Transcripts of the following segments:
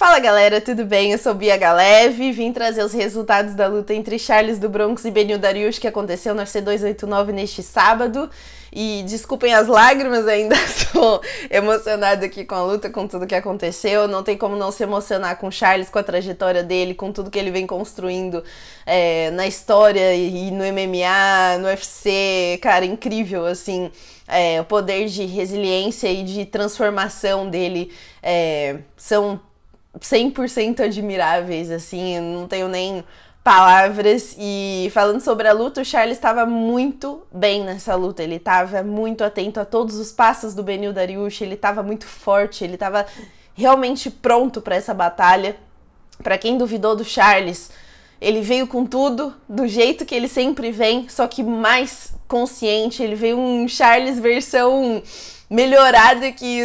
Fala galera, tudo bem? Eu sou Bia Galeve e vim trazer os resultados da luta entre Charles do Bronx e Benil Darius que aconteceu no C289 neste sábado. E desculpem as lágrimas, ainda estou emocionada aqui com a luta, com tudo que aconteceu. Não tem como não se emocionar com Charles, com a trajetória dele, com tudo que ele vem construindo é, na história e no MMA, no UFC. Cara, incrível, assim, é, o poder de resiliência e de transformação dele é, são 100% admiráveis, assim, não tenho nem palavras. E falando sobre a luta, o Charles estava muito bem nessa luta. Ele estava muito atento a todos os passos do Benil Dariush, ele estava muito forte, ele estava realmente pronto para essa batalha. Para quem duvidou do Charles, ele veio com tudo, do jeito que ele sempre vem, só que mais consciente. Ele veio um Charles versão melhorada que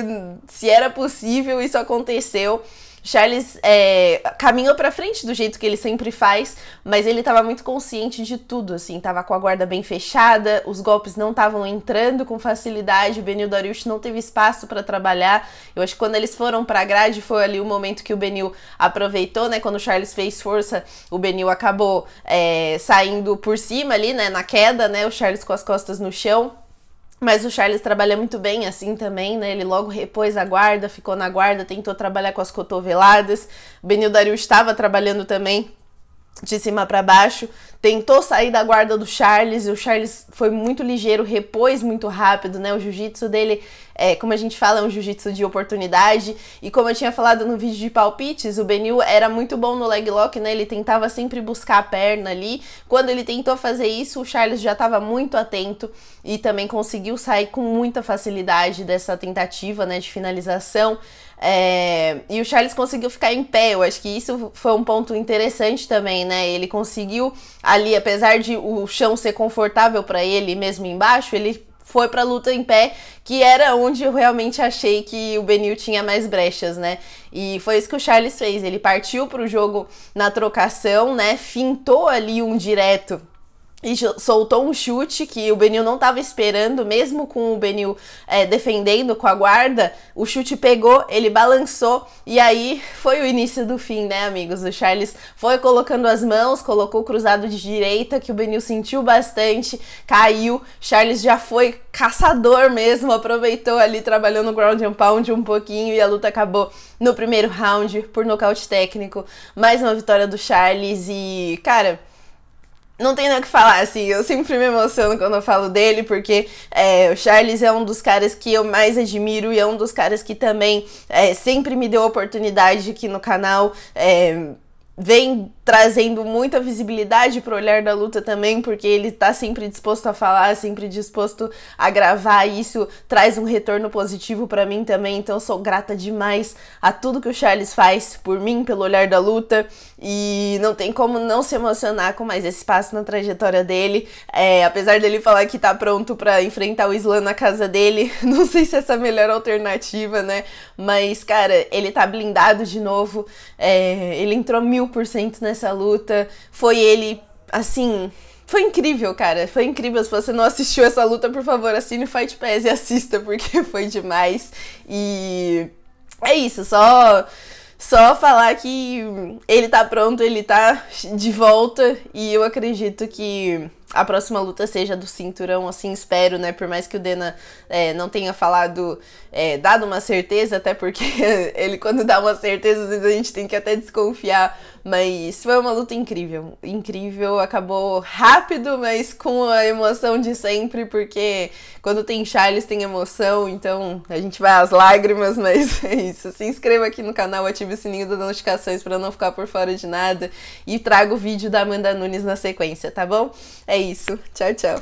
se era possível isso aconteceu. Charles é, caminhou pra frente do jeito que ele sempre faz, mas ele tava muito consciente de tudo, assim, tava com a guarda bem fechada, os golpes não estavam entrando com facilidade, O Benil Dariush não teve espaço para trabalhar. Eu acho que quando eles foram pra grade foi ali o momento que o Benil aproveitou, né? Quando o Charles fez força, o Benil acabou é, saindo por cima ali, né? Na queda, né? O Charles com as costas no chão. Mas o Charles trabalha muito bem assim também, né? Ele logo repôs a guarda, ficou na guarda, tentou trabalhar com as cotoveladas. Benil Dario estava trabalhando também de cima para baixo, tentou sair da guarda do Charles, e o Charles foi muito ligeiro, repôs muito rápido, né? O jiu-jitsu dele, é, como a gente fala, é um jiu-jitsu de oportunidade, e como eu tinha falado no vídeo de palpites, o Benil era muito bom no leg lock, né? Ele tentava sempre buscar a perna ali. Quando ele tentou fazer isso, o Charles já estava muito atento e também conseguiu sair com muita facilidade dessa tentativa, né, de finalização. É, e o Charles conseguiu ficar em pé, eu acho que isso foi um ponto interessante também, né? Ele conseguiu ali, apesar de o chão ser confortável para ele mesmo embaixo, ele foi pra luta em pé, que era onde eu realmente achei que o Benil tinha mais brechas, né? E foi isso que o Charles fez, ele partiu pro jogo na trocação, né? Fintou ali um direto e soltou um chute que o Benil não estava esperando, mesmo com o Benil é, defendendo com a guarda, o chute pegou, ele balançou e aí foi o início do fim, né, amigos? O Charles foi colocando as mãos, colocou o cruzado de direita que o Benil sentiu bastante, caiu. Charles já foi caçador mesmo, aproveitou ali, trabalhou no ground and pound um pouquinho e a luta acabou no primeiro round por nocaute técnico. Mais uma vitória do Charles e, cara, não tem nada o que falar, assim, eu sempre me emociono quando eu falo dele, porque é, o Charles é um dos caras que eu mais admiro e é um dos caras que também é, sempre me deu oportunidade aqui no canal. É, vem trazendo muita visibilidade pro olhar da luta também, porque ele tá sempre disposto a falar, sempre disposto a gravar, e isso traz um retorno positivo para mim também. Então sou grata demais a tudo que o Charles faz por mim, pelo olhar da luta, e não tem como não se emocionar com mais esse passo na trajetória dele. É, apesar dele falar que tá pronto para enfrentar o Islã na casa dele, não sei se essa é a melhor alternativa, né? Mas, cara, ele tá blindado de novo, é, ele entrou mil por cento nessa luta. Foi ele, assim, foi incrível, cara. Foi incrível. Se você não assistiu essa luta, por favor, assine o Fight Pass e assista, porque foi demais. E é isso, só só falar que ele tá pronto, ele tá de volta e eu acredito que a próxima luta seja do cinturão, assim, espero, né? Por mais que o Dena é, não tenha falado, é, dado uma certeza, até porque ele, quando dá uma certeza, às vezes a gente tem que até desconfiar. Mas foi uma luta incrível, incrível. Acabou rápido, mas com a emoção de sempre, porque quando tem Charles tem emoção, então a gente vai às lágrimas, mas é isso. Se inscreva aqui no canal, ative o sininho das notificações para não ficar por fora de nada e traga o vídeo da Amanda Nunes na sequência, tá bom? É isso isso. Tchau, tchau.